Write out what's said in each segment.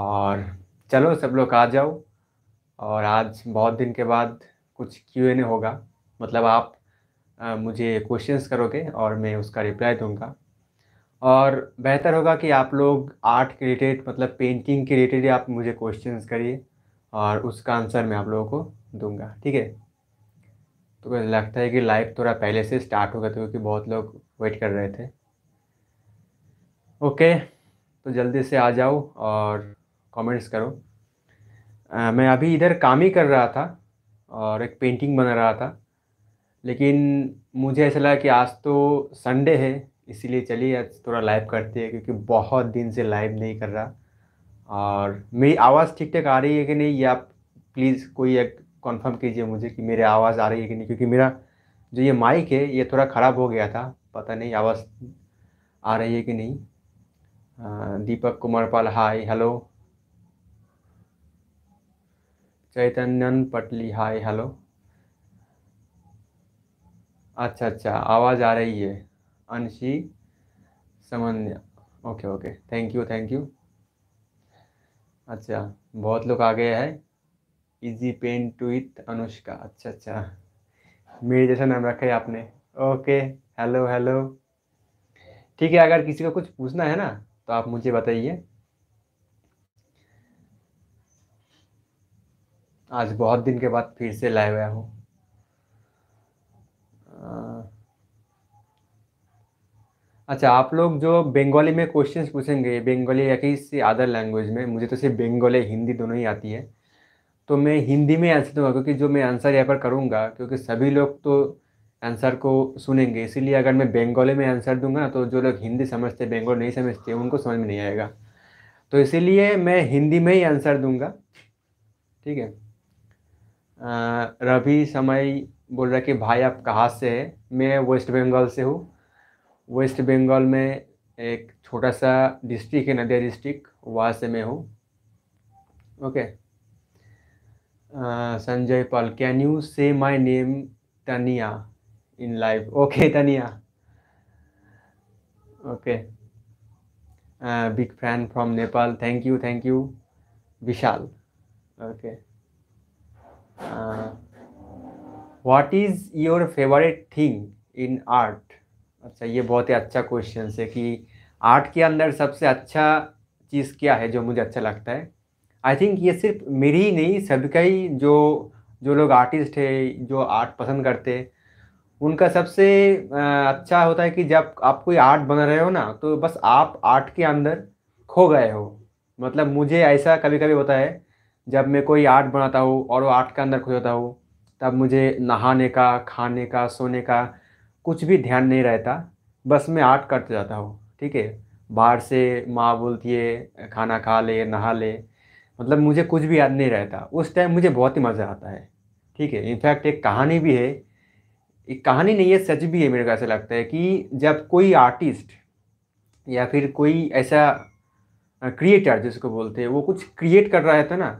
और चलो सब लोग आ जाओ और आज बहुत दिन के बाद कुछ क्यू एन ए होगा मतलब आप आ, मुझे क्वेश्चंस करोगे और मैं उसका रिप्लाई दूंगा और बेहतर होगा कि आप लोग आर्ट के रिलेटेड मतलब पेंटिंग के रिलेटेड आप मुझे क्वेश्चंस करिए और उसका आंसर मैं आप लोगों को दूंगा ठीक है तो मुझे लगता है कि लाइव थोड़ा पहले से स्टार्ट गया था क्योंकि बहुत लोग वेट कर रहे थे ओके तो जल्दी से आ जाओ और कमेंट्स करो आ, मैं अभी इधर काम ही कर रहा था और एक पेंटिंग बना रहा था लेकिन मुझे ऐसा लगा कि आज तो संडे है इसीलिए चलिए आज थोड़ा लाइव करते हैं क्योंकि बहुत दिन से लाइव नहीं कर रहा और मेरी आवाज़ ठीक ठाक आ रही है कि नहीं ये आप प्लीज़ कोई एक कंफर्म कीजिए मुझे कि मेरी आवाज़ आ रही है कि नहीं क्योंकि मेरा जो ये माइक है ये थोड़ा ख़राब हो गया था पता नहीं आवाज़ आ रही है कि नहीं दीपक कुमार पाल हाय हेलो चैतन्यन पटली हाय हेलो अच्छा अच्छा आवाज़ आ रही है अंशी समन्या okay okay thank you thank you अच्छा बहुत लोग आ गए हैं इजी पेन टू इथ अनुष्का अच्छा अच्छा मेरे जैसा नाम रखा है आपने ओके हेलो हेलो ठीक है अगर किसी को कुछ पूछना है ना तो आप मुझे बताइए आज बहुत दिन के बाद फिर से लाइव आया हूँ अच्छा आप लोग जो बंगाली में क्वेश्चंस पूछेंगे बंगाली या किसी अदर लैंग्वेज में मुझे तो सिर्फ बंगाली हिंदी दोनों ही आती है तो मैं हिंदी में आंसर दूंगा क्योंकि जो मैं आंसर यहाँ पर करूँगा क्योंकि सभी लोग तो आंसर को सुनेंगे इसीलिए अगर मैं बंगाली में आंसर दूंगा ना तो जो लोग हिंदी समझते बंगाल नहीं समझते उनको समझ में नहीं आएगा तो इसीलिए मैं हिंदी में ही आंसर दूंगा ठीक है रवि समय बोल रहा कि भाई आप कहाँ से हैं मैं वेस्ट बंगाल से हूँ वेस्ट बंगाल में एक छोटा सा डिस्ट्रिक्ट है नदिया डिस्ट्रिक्ट वहाँ से मैं हूँ okay Sanjay Pal can you say my name Tania in live okay Tania okay big fan from Nepal thank you thank you Vishal okay okay. What is your favourite thing in art अच्छा ये बहुत ही अच्छा क्वेश्चन है कि आर्ट के अंदर सबसे अच्छा चीज़ क्या है जो मुझे अच्छा लगता है आई थिंक ये सिर्फ मेरी ही नहीं सबका ही जो जो लोग आर्टिस्ट है जो आर्ट पसंद करते हैं उनका सबसे अच्छा होता है कि जब आप कोई आर्ट बना रहे हो ना तो बस आप आर्ट के अंदर खो गए हो मतलब मुझे ऐसा कभी कभी होता है जब मैं कोई आर्ट बनाता हूँ और वो आर्ट के अंदर खो जाता हूँ तब मुझे नहाने का खाने का सोने का कुछ भी ध्यान नहीं रहता बस मैं आर्ट करते जाता हूँ ठीक है बाहर से माँ बोलती है खाना खा ले नहा ले मतलब मुझे कुछ भी याद नहीं रहता उस टाइम मुझे बहुत ही मज़ा आता है ठीक है इनफैक्ट एक कहानी भी है एक कहानी नहीं है सच भी है मेरे को ऐसा लगता है कि जब कोई आर्टिस्ट या फिर कोई ऐसा क्रिएटर जिसको बोलते हैं वो कुछ क्रिएट कर रहा है था ना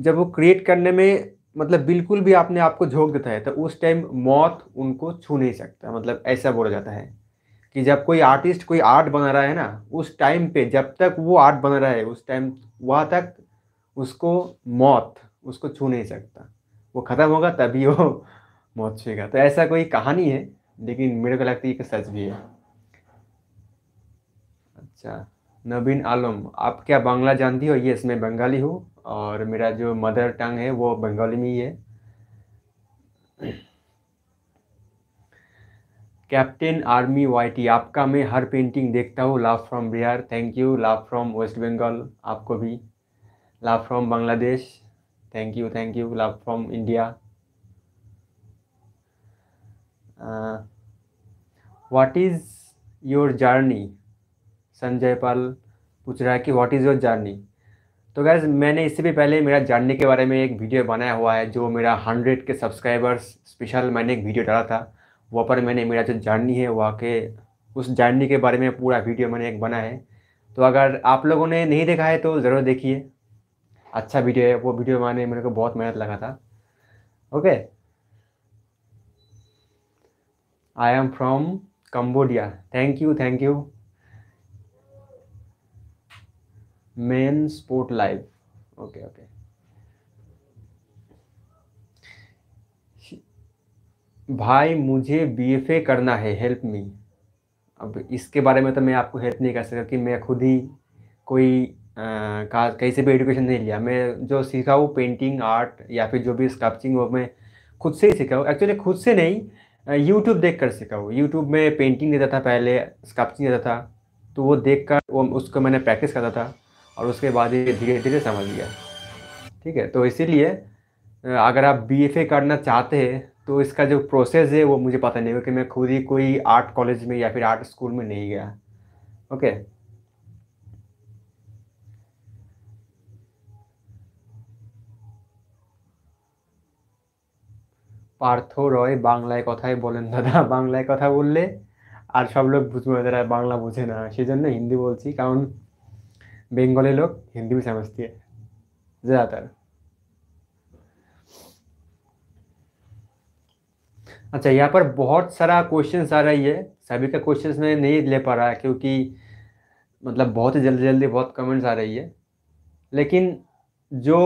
जब वो क्रिएट करने में मतलब बिल्कुल भी आपने आपको झोंक देता है तो उस टाइम मौत उनको छू नहीं सकता मतलब ऐसा बोला जाता है कि जब कोई आर्टिस्ट कोई आर्ट बना रहा है ना उस टाइम पे जब तक वो आर्ट बना रहा है उस टाइम वहाँ तक उसको मौत उसको छू नहीं सकता वो ख़त्म होगा तभी वो मौत छूएगा तो ऐसा कोई कहानी है लेकिन मेरे को लगता है कि सच भी है अच्छा नवीन आलम आप क्या बांग्ला जानती हो यस मैं बंगाली हूँ और मेरा जो मदर टंग है वो बंगाली में ही है कैप्टन आर्मी वाईटी आपका मैं हर पेंटिंग देखता हूँ love from Bihar thank you love from West Bengal आपको भी love from Bangladesh thank you thank you love from India what is your journey Sanjay Pal पूछ रहा है कि व्हाट इज़ योर जर्नी तो गैस मैंने इससे भी पहले मेरा जानने के बारे में एक वीडियो बनाया हुआ है जो मेरा हंड्रेड के सब्सक्राइबर्स स्पेशल मैंने एक वीडियो डाला था वहाँ पर मैंने मेरा जो जर्नी है वहाँ के उस जर्नी के बारे में पूरा वीडियो मैंने एक बना है तो अगर आप लोगों ने नहीं देखा है तो ज़रूर देखिए अच्छा वीडियो है वो वीडियो बनाने मेरे को बहुत मेहनत लगा था okay I am from Cambodia thank you thank you main sport live okay okay भाई मुझे बीएफए करना है हेल्प मी अब इसके बारे में तो मैं आपको हेल्प नहीं कर सकता कि मैं खुद ही कोई का कहीं से भी एडुकेशन नहीं लिया मैं जो सीखा हूँ पेंटिंग आर्ट या फिर जो भी स्कल्पचिंग वो मैं खुद से ही सीखा हूँ एक्चुअली खुद से नहीं यूट्यूब देख कर सीखा हूँ यूट्यूब में पेंटिंग देता था पहले स्कल्पचिंग देता था तो वो देख कर वो उसको मैंने प्रैक्टिस करता था और उसके बाद ये धीरे धीरे समझ गया ठीक है तो इसीलिए अगर आप बी एफ ए करना चाहते हैं तो इसका जो प्रोसेस है वो मुझे पता नहीं क्योंकि मैं खुद ही कोई आर्ट कॉलेज में या फिर आर्ट स्कूल में नहीं गया ओके पार्थ रॉय बांगल् कथा बोलें दादा बांगल् कथा बोलने और सब लोग बुझे बांगला বাংলা ना से हिंदी बोल হিন্দি बेंगाली लोग हिंदी भी समझती है ज़्यादातर अच्छा यहाँ पर बहुत सारा क्वेश्चन आ रही है सभी का क्वेश्चन मैं नहीं ले पा रहा है क्योंकि मतलब बहुत ही जल्दी जल्दी बहुत कमेंट्स आ रही है लेकिन जो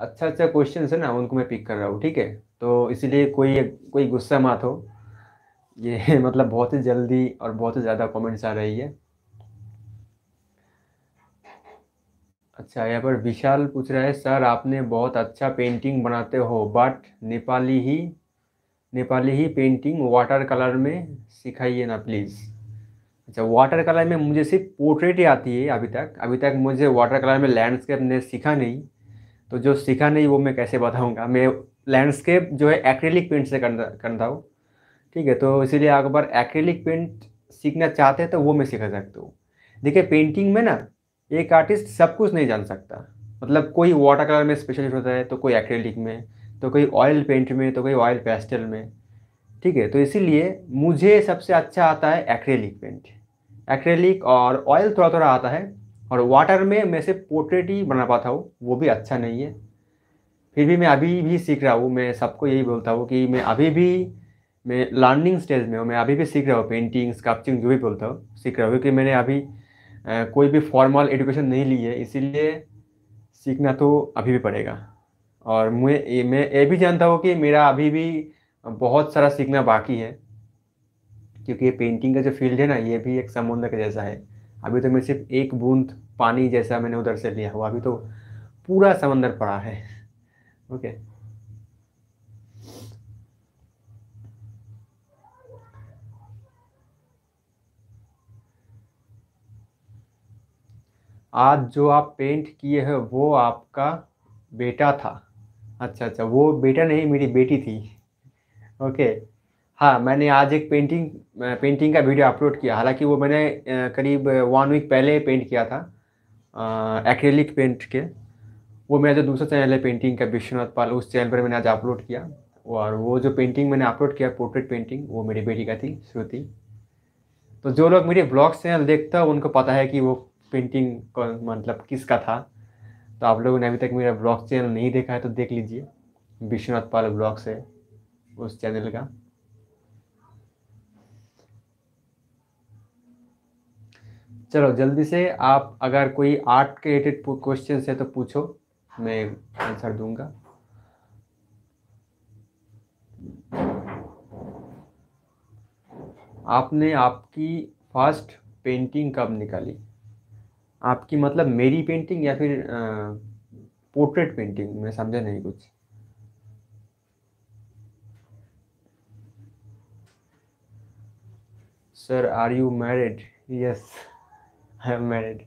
अच्छा अच्छा क्वेश्चन है ना उनको मैं पिक कर रहा हूँ ठीक है तो इसीलिए कोई कोई गुस्सा मत हो ये मतलब बहुत ही जल्दी और बहुत ही ज़्यादा कमेंट्स आ रही है अच्छा यहाँ पर विशाल पूछ रहा है सर आपने बहुत अच्छा पेंटिंग बनाते हो बट नेपाली ही नेपाली ही पेंटिंग वाटर कलर में सिखाइए ना प्लीज़ अच्छा वाटर कलर में मुझे सिर्फ पोर्ट्रेट ही आती है अभी तक अभी तक मुझे वाटर कलर में लैंडस्केप ने सीखा नहीं तो जो सीखा नहीं वो मैं कैसे बताऊँगा मैं लैंडस्केप जो है एक्रेलिक पेंट से करता करता हूँ ठीक है तो इसीलिए अगर एक्रेलिक पेंट सीखना चाहते हैं तो वो मैं सीखा सकता हूँ देखिए पेंटिंग में ना एक आर्टिस्ट सब कुछ नहीं जान सकता मतलब कोई वाटर कलर में स्पेशलिस्ट होता है तो कोई एक्रेलिक में तो कोई ऑयल पेंट में तो कोई ऑयल पेस्टल में ठीक है तो इसीलिए मुझे सबसे अच्छा आता है एक्रेलिक पेंट एक्रेलिक और ऑयल थोड़ा थोड़ा आता है और वाटर में मैं से पोर्ट्रेट ही बना पाता हूँ वो भी अच्छा नहीं है फिर भी मैं अभी भी सीख रहा हूँ मैं सबको यही बोलता हूँ कि मैं अभी भी मैं लर्निंग स्टेज में हूँ मैं अभी भी सीख रहा हूँ पेंटिंग स्कल्पचिंग जो भी बोलता हूँ सीख रहा हूँ क्योंकि मैंने अभी कोई भी फॉर्मल एजुकेशन नहीं ली है इसीलिए सीखना तो अभी भी पड़ेगा और मैं मैं ये भी जानता हूँ कि मेरा अभी भी बहुत सारा सीखना बाकी है क्योंकि ये पेंटिंग का जो फील्ड है ना ये भी एक समुद्र के जैसा है अभी तो मैं सिर्फ एक बूंद पानी जैसा मैंने उधर से लिया हुआ अभी तो पूरा समंदर पड़ा है ओके okay. आज जो आप पेंट किए हैं वो आपका बेटा था अच्छा अच्छा वो बेटा नहीं मेरी बेटी थी ओके हाँ मैंने आज एक पेंटिंग पेंटिंग का वीडियो अपलोड किया हालांकि वो मैंने करीब वन वीक पहले पेंट किया था एक्रेलिक पेंट के वो मेरा जो दूसरा चैनल है पेंटिंग का विश्वनाथ पाल उस चैनल पर मैंने आज अपलोड किया और वो जो पेंटिंग मैंने अपलोड किया पोर्ट्रेट पेंटिंग वो मेरी बेटी का थी श्रुति तो जो लोग मेरे ब्लॉग चैनल देखता हैं उनको पता है कि वो पेंटिंग मतलब किसका था तो आप लोगों ने अभी तक मेरा ब्लॉग चैनल नहीं देखा है तो देख लीजिए विश्वनाथ पाल ब्लॉग्स है उस चैनल का चलो जल्दी से आप अगर कोई आर्ट के रिलेटेड क्वेश्चन है तो पूछो मैं आंसर दूंगा आपने आपकी फर्स्ट पेंटिंग कब निकाली आपकी मतलब मेरी पेंटिंग या फिर पोर्ट्रेट पेंटिंग मैं समझा नहीं कुछ sir are you married yes I am married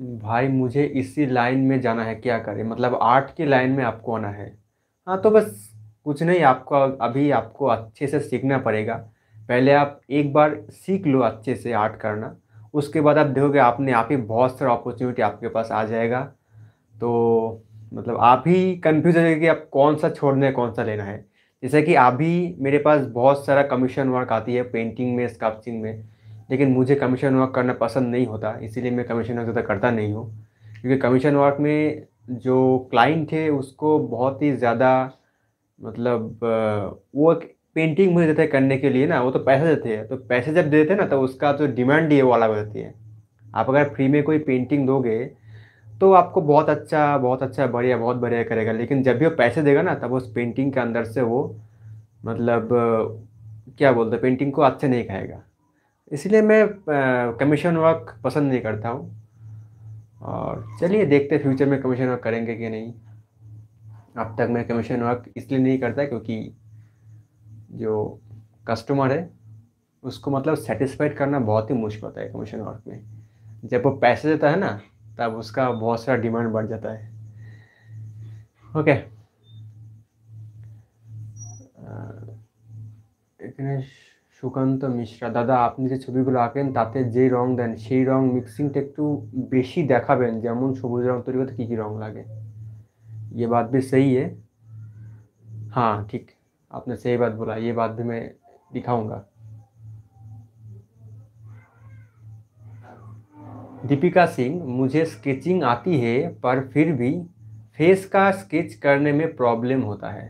भाई मुझे इसी लाइन में जाना है क्या करें मतलब आर्ट की लाइन में आपको आना है हाँ तो बस कुछ नहीं आपको अभी आपको अच्छे से सीखना पड़ेगा पहले आप एक बार सीख लो अच्छे से आर्ट करना उसके बाद आप देखोगे आपने आप ही बहुत सारा अपॉर्चुनिटी आपके पास आ जाएगा तो मतलब आप ही कन्फ्यूज हो जाएगा कि आप कौन सा छोड़ना है कौन सा लेना है जैसे कि अभी मेरे पास बहुत सारा कमीशन वर्क आती है पेंटिंग में स्कल्पचिंग में लेकिन मुझे कमीशन वर्क करना पसंद नहीं होता इसीलिए मैं कमीशन वर्क ज़्यादा करता नहीं हूँ क्योंकि कमीशन वर्क में जो क्लाइंट है उसको बहुत ही ज़्यादा मतलब वो पेंटिंग मुझे देते हैं करने के लिए ना वो तो पैसे देते हैं तो पैसे जब देते हैं ना तो उसका जो डिमांड ही है वो अलग हो जाती है आप अगर फ्री में कोई पेंटिंग दोगे तो आपको बहुत अच्छा बहुत अच्छा बढ़िया बहुत बढ़िया करेगा लेकिन जब भी वो पैसे देगा ना तब उस पेंटिंग के अंदर से वो मतलब क्या बोलते हैं पेंटिंग को अच्छे नहीं कहेगा इसलिए मैं कमीशन वर्क पसंद नहीं करता हूँ और चलिए देखते फ्यूचर में कमीशन वर्क करेंगे कि नहीं अब तक मैं कमीशन वर्क इसलिए नहीं करता क्योंकि जो कस्टमर है उसको मतलब सेटिस्फाइड करना बहुत ही मुश्किल होता है कमीशन वर्क में जब वो पैसे देता है ना तब उसका बहुत सारा डिमांड बढ़ जाता है okay okay. uh, Sukanta Mishra दादा अपनी जो ছবিগুলো आँकें ताते जे रंग दें से रंग मिक्सिंग एक বেশি দেখাবেন যেমন सबुज रंग তৈরি করতে कि रंग लागे ये बात भी सही है हाँ ठीक आपने सही बात बोला ये बात भी मैं दिखाऊंगा दीपिका सिंह मुझे स्केचिंग आती है पर फिर भी फेस का स्केच करने में प्रॉब्लम होता है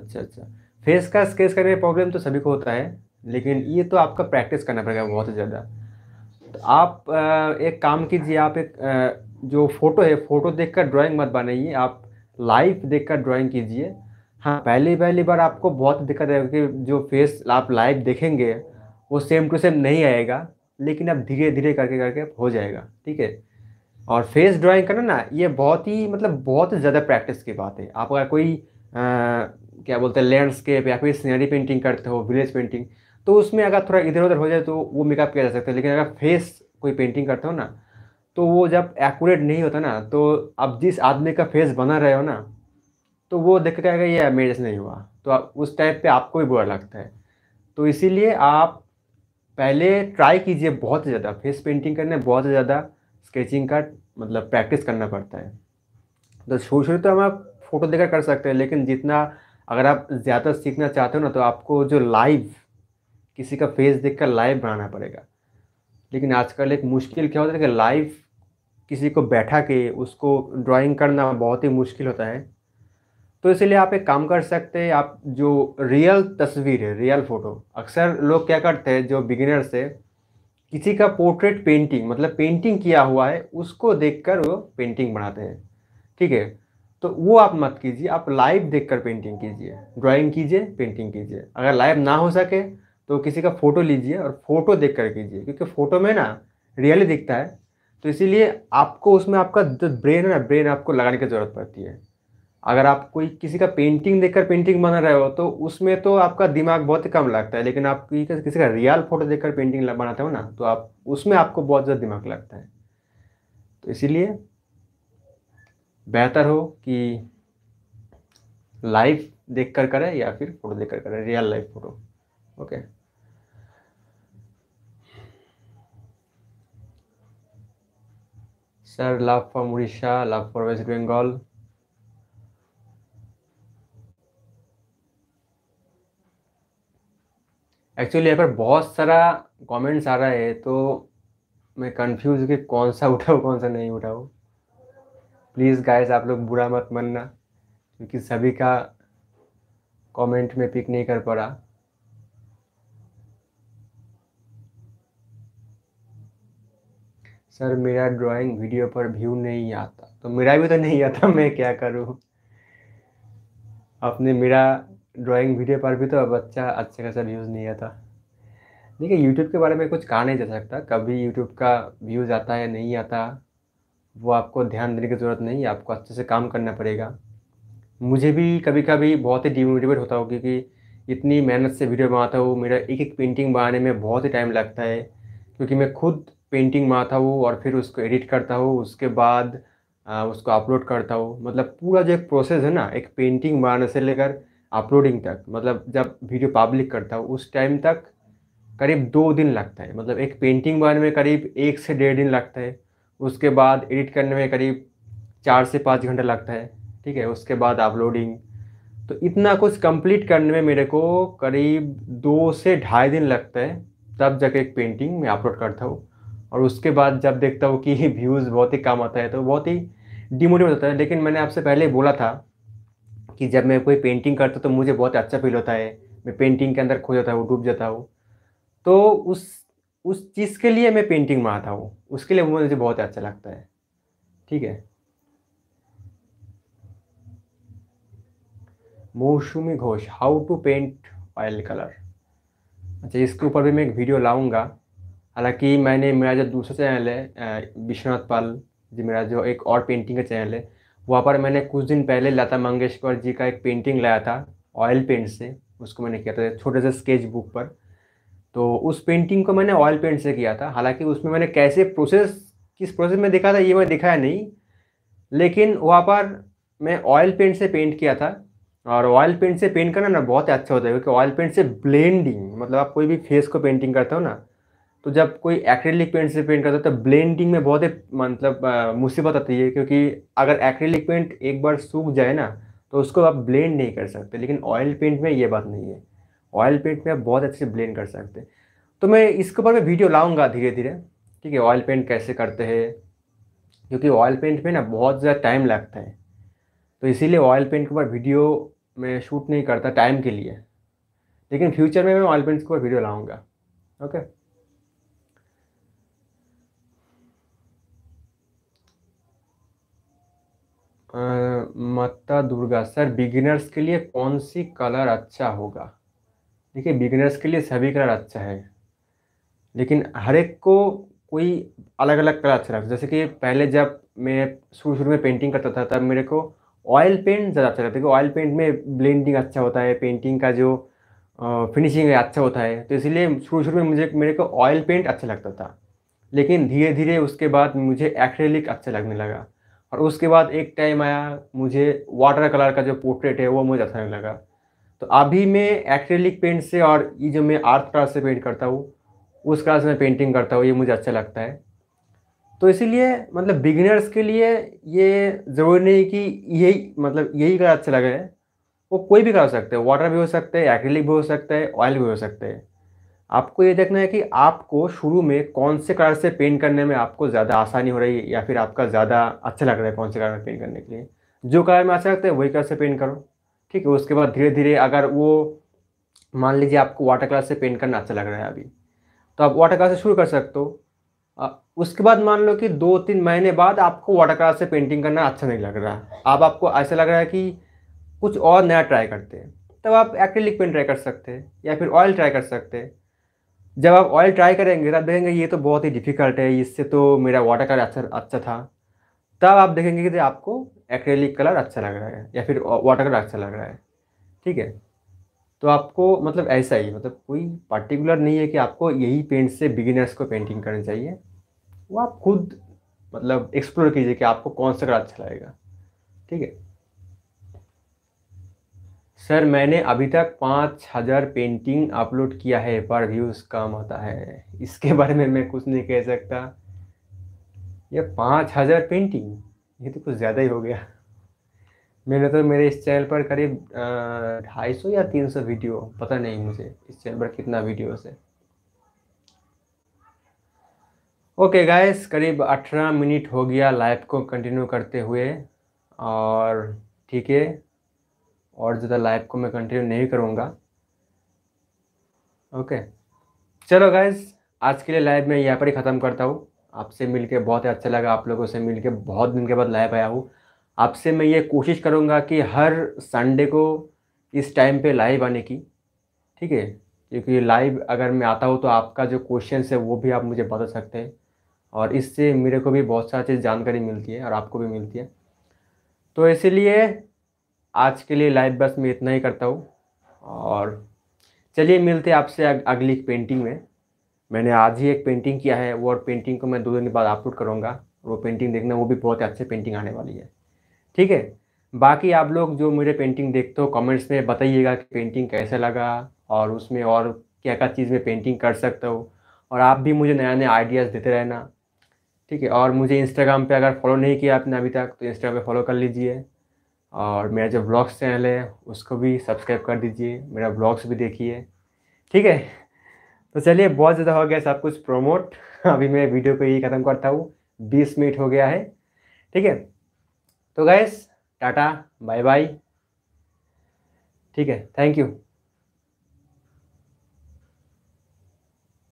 अच्छा अच्छा फेस का स्केच करने में प्रॉब्लम तो सभी को होता है लेकिन ये तो आपका प्रैक्टिस करना पड़ेगा बहुत ज़्यादा तो आप एक काम कीजिए आप एक जो फ़ोटो है फ़ोटो देखकर ड्राइंग मत बनाइए आप लाइव देखकर ड्राइंग कीजिए हाँ पहली पहली बार आपको बहुत दिक्कत आएगा कि जो फेस आप लाइव देखेंगे वो सेम टू सेम नहीं आएगा लेकिन अब धीरे धीरे करके करके हो जाएगा ठीक है और फेस ड्राइंग करना ना ये बहुत ही मतलब बहुत ज़्यादा प्रैक्टिस की बात है आप अगर कोई आ, क्या बोलते हैं लैंडस्केप या फिर सीनरी पेंटिंग करते हो विलेज पेंटिंग तो उसमें अगर थोड़ा इधर उधर हो जाए तो वो मेकअप किया जा सकता है लेकिन अगर फेस कोई पेंटिंग करते हो ना तो वो जब एक्यूरेट नहीं होता ना तो अब जिस आदमी का फेस बना रहे हो ना तो वो देख के आएगा ये मेरे नहीं हुआ तो उस टाइप पे आपको भी बुरा लगता है तो इसीलिए आप पहले ट्राई कीजिए बहुत ज़्यादा फेस पेंटिंग करने बहुत ज़्यादा स्केचिंग का मतलब प्रैक्टिस करना पड़ता है तो शुरू शुरू तो हम आप फोटो देखकर कर सकते हैं लेकिन जितना अगर आप ज़्यादा सीखना चाहते हो ना तो आपको जो लाइव किसी का फेस देख कर लाइव बनाना पड़ेगा लेकिन आजकल एक मुश्किल क्या होता है कि लाइव किसी को बैठा के उसको ड्राइंग करना बहुत ही मुश्किल होता है तो इसलिए आप एक काम कर सकते हैं आप जो रियल तस्वीर है रियल फ़ोटो अक्सर लोग क्या करते हैं जो बिगिनर से किसी का पोर्ट्रेट पेंटिंग मतलब पेंटिंग किया हुआ है उसको देखकर वो पेंटिंग बनाते हैं ठीक है तो वो आप मत कीजिए आप लाइव देखकर पेंटिंग कीजिए ड्राइंग कीजिए पेंटिंग कीजिए अगर लाइव ना हो सके तो किसी का फ़ोटो लीजिए और फ़ोटो देख कर कीजिए क्योंकि फ़ोटो में ना रियली दिखता है तो इसीलिए आपको उसमें आपका जो ब्रेन है ना ब्रेन आपको लगाने की ज़रूरत पड़ती है अगर आप कोई किसी का पेंटिंग देखकर पेंटिंग बना रहे हो तो उसमें तो आपका दिमाग बहुत ही कम लगता है लेकिन आप किसी का रियल फ़ोटो देखकर पेंटिंग बनाते हो ना तो आप उसमें आपको बहुत ज़्यादा दिमाग लगता है तो इसीलिए बेहतर हो कि लाइव देख कर करें या फिर फोटो देख कर करें real life photo okay sir love for Orissa love for West Bengal actually यहाँ पर बहुत सारा कमेंट्स आ रहा है तो मैं कंफ्यूज कि कौन सा उठाऊँ कौन सा नहीं उठाऊँ प्लीज़ गाइस आप लोग बुरा मत मानना क्योंकि सभी का कमेंट में पिक नहीं कर पड़ा सर मेरा ड्राइंग वीडियो पर व्यू नहीं आता तो मेरा भी तो नहीं आता मैं क्या करूँ अपने मेरा ड्राइंग वीडियो पर भी तो बच्चा अच्छे खासा व्यूज़ नहीं आता देखिए यूट्यूब के बारे में कुछ कहा नहीं जा सकता कभी यूट्यूब का व्यूज़ आता है नहीं आता वो आपको ध्यान देने की ज़रूरत नहीं है आपको अच्छे से काम करना पड़ेगा मुझे भी कभी कभी बहुत ही डिमोटिवेट होता हो क्योंकि इतनी मेहनत से वीडियो बनाता हूँ मेरा एक एक पेंटिंग बनाने में बहुत ही टाइम लगता है क्योंकि मैं खुद पेंटिंग बनाता हूँ और फिर उसको एडिट करता हूँ उसके बाद आ, उसको अपलोड करता हूँ मतलब पूरा जो एक प्रोसेस है ना एक पेंटिंग बनाने से लेकर अपलोडिंग तक मतलब जब वीडियो पब्लिक करता हूँ उस टाइम तक करीब दो दिन लगता है मतलब एक पेंटिंग बनाने में करीब एक से डेढ़ दिन लगता है उसके बाद एडिट करने में करीब चार से पाँच घंटा लगता है ठीक है उसके बाद अपलोडिंग तो इतना कुछ कंप्लीट करने में मेरे को करीब दो से ढाई दिन लगता है तब जाके एक पेंटिंग मैं अपलोड करता हूँ और उसके बाद जब देखता हूँ कि व्यूज़ बहुत ही कम आता है तो बहुत ही डिमोटिवेट होता है लेकिन मैंने आपसे पहले बोला था कि जब मैं कोई पेंटिंग करता तो मुझे बहुत अच्छा फील होता है मैं पेंटिंग के अंदर खो जाता हूँ डूब जाता हूँ तो उस उस चीज़ के लिए मैं पेंटिंग बनाता हूँ उसके लिए मुझे बहुत अच्छा लगता है ठीक है Mousumi Ghosh how to paint oil colour अच्छा इसके ऊपर भी मैं एक वीडियो लाऊंगा हालांकि मैंने मेरा जो दूसरा चैनल है विश्वनाथ पाल जी मेरा जो एक और पेंटिंग का चैनल है वहाँ पर मैंने कुछ दिन पहले लता मंगेशकर जी का एक पेंटिंग लाया था ऑयल पेंट से उसको मैंने किया था छोटे से स्केच बुक पर तो उस पेंटिंग को मैंने ऑयल पेंट से किया था हालांकि उसमें मैंने कैसे प्रोसेस किस प्रोसेस में देखा था ये मैं दिखाया नहीं लेकिन वहाँ पर मैं ऑयल पेंट से पेंट किया था और ऑयल पेंट से पेंट करना ना बहुत अच्छा होता है क्योंकि ऑयल पेंट से ब्लेंडिंग मतलब आप कोई भी फेस को पेंटिंग करते हो ना तो जब कोई एक्रेलिक पेंट से पेंट करता हो तो ब्लेंडिंग में बहुत ही मतलब मुसीबत आती है क्योंकि अगर एक्रेलिक पेंट एक बार सूख जाए ना तो उसको आप ब्लेंड नहीं कर सकते लेकिन ऑयल पेंट में ये बात नहीं है ऑयल पेंट में आप बहुत अच्छे ब्लेंड कर सकते हैं तो मैं इसके ऊपर मैं वीडियो लाऊंगा धीरे धीरे ठीक है ऑयल पेंट कैसे करते हैं क्योंकि ऑयल पेंट में ना बहुत ज़्यादा टाइम लगता है तो इसीलिए ऑयल पेंट के ऊपर वीडियो मैं शूट नहीं करता टाइम के लिए लेकिन फ्यूचर में मैं ऑयल पेंट्स के ऊपर वीडियो लाऊंगा ओके मत्ता माता दुर्गा सर बिगिनर्स के लिए कौन सी कलर अच्छा होगा देखिए बिगिनर्स के लिए सभी कलर अच्छा है लेकिन हर एक को कोई अलग अलग कलर अच्छा लगता जैसे कि पहले जब मैं शुरू शुरू में पेंटिंग करता था तब मेरे को ऑयल पेंट ज़्यादा अच्छा लगता है ऑयल पेंट में ब्लेंडिंग अच्छा होता है पेंटिंग का जो फिनिशिंग है अच्छा होता है तो इसलिए शुरू शुरू में मुझे मेरे को ऑयल पेंट अच्छा लगता था लेकिन धीरे धीरे उसके बाद मुझे एक्रेलिक अच्छा लगने लगा और उसके बाद एक टाइम आया मुझे वाटर कलर का जो पोर्ट्रेट है वो मुझे अच्छा लगने लगा तो अभी मैं एक्रेलिक पेंट से और ये जो मैं आर्ट क्लास से पेंट करता हूँ उस क्लास में पेंटिंग करता हूँ ये मुझे अच्छा लगता है तो इसीलिए मतलब बिगिनर्स के लिए ये ज़रूरी नहीं कि यही मतलब यही कलर अच्छा लगे वो कोई भी कर सकते हैं वाटर भी हो सकते हैं एक्रेलिक भी हो सकता है ऑयल भी हो सकते हैं आपको ये देखना है कि आपको शुरू में कौन से कलर से पेंट करने में आपको ज़्यादा आसानी हो रही है या फिर आपका ज़्यादा अच्छा लग रहा है कौन से कलर में पेंट करने के लिए जो कलर में अच्छा लगता है वही कलर से पेंट करो ठीक है उसके बाद धीरे धीरे अगर वो मान लीजिए आपको वाटर कलर से पेंट करना अच्छा लग रहा है अभी तो आप वाटर कलर से शुरू कर सकते हो उसके बाद मान लो कि दो तीन महीने बाद आपको वाटर कलर से पेंटिंग करना अच्छा नहीं लग रहा है अब आपको ऐसा लग रहा है कि कुछ और नया ट्राई करते हैं तब आप एक्रेलिक पेंट ट्राई कर सकते हैं या फिर ऑयल ट्राई कर सकते हैं जब आप ऑयल ट्राई करेंगे तब देखेंगे ये तो बहुत ही डिफ़िकल्ट है इससे तो मेरा वाटर कलर अच्छा अच्छा था तब आप देखेंगे कि आपको एक्रेलिक कलर अच्छा लग रहा है या फिर वाटर कलर अच्छा लग रहा है ठीक है तो आपको मतलब ऐसा ही मतलब कोई पार्टिकुलर नहीं है कि आपको यही पेंट से बिगिनर्स को पेंटिंग करनी चाहिए वो आप खुद मतलब एक्सप्लोर कीजिए कि आपको कौन सा कलर अच्छा लगेगा ठीक है सर मैंने अभी तक पाँच हज़ार पेंटिंग अपलोड किया है पर व्यूज़ कम होता है इसके बारे में मैं कुछ नहीं कह सकता ये पाँच हज़ार पेंटिंग ये तो कुछ ज़्यादा ही हो गया मैंने तो मेरे इस चैनल पर करीब ढाई सौ या तीन सौ वीडियो पता नहीं मुझे इस चैनल पर कितना वीडियोस है ओके गाइस करीब अठारह मिनट हो गया लाइव को कंटिन्यू करते हुए और ठीक है और ज़्यादा लाइव को मैं कंटिन्यू नहीं करूँगा ओके चलो गाइस आज के लिए लाइव मैं यहाँ पर ही ख़त्म करता हूँ आपसे मिल के बहुत ही अच्छा लगा आप लोगों से मिल के बहुत दिन के बाद लाइव आया हूँ आपसे मैं ये कोशिश करूँगा कि हर संडे को इस टाइम पे लाइव आने की ठीक है क्योंकि लाइव अगर मैं आता हूँ तो आपका जो क्वेश्चन है वो भी आप मुझे बता सकते हैं और इससे मेरे को भी बहुत सारी चीज़ जानकारी मिलती है और आपको भी मिलती है तो इसीलिए आज के लिए लाइव बस मैं इतना ही करता हूँ और चलिए मिलते हैं आपसे अग, अगली पेंटिंग में मैंने आज ही एक पेंटिंग किया है वो और पेंटिंग को मैं दो दिन बाद अपलोड करूँगा वो पेंटिंग देखना वो भी बहुत अच्छे पेंटिंग आने वाली है ठीक है बाकी आप लोग जो मेरे पेंटिंग देखते हो कमेंट्स में बताइएगा कि पेंटिंग कैसे लगा और उसमें और क्या क्या चीज़ में पेंटिंग कर सकते हो और आप भी मुझे नया नया आइडियाज़ देते रहना ठीक है और मुझे इंस्टाग्राम पे अगर फॉलो नहीं किया आपने अभी तक तो इंस्टाग्राम पे फॉलो कर लीजिए और मेरा जो ब्लॉग्स चैनल है उसको भी सब्सक्राइब कर दीजिए मेरा ब्लॉग्स भी देखिए ठीक है तो चलिए बहुत ज़्यादा हो गया सब कुछ प्रोमोट अभी मैं वीडियो को यही ख़त्म करता हूँ बीस मिनट हो गया है ठीक है तो गैस टाटा बाय बाय ठीक है थैंक यू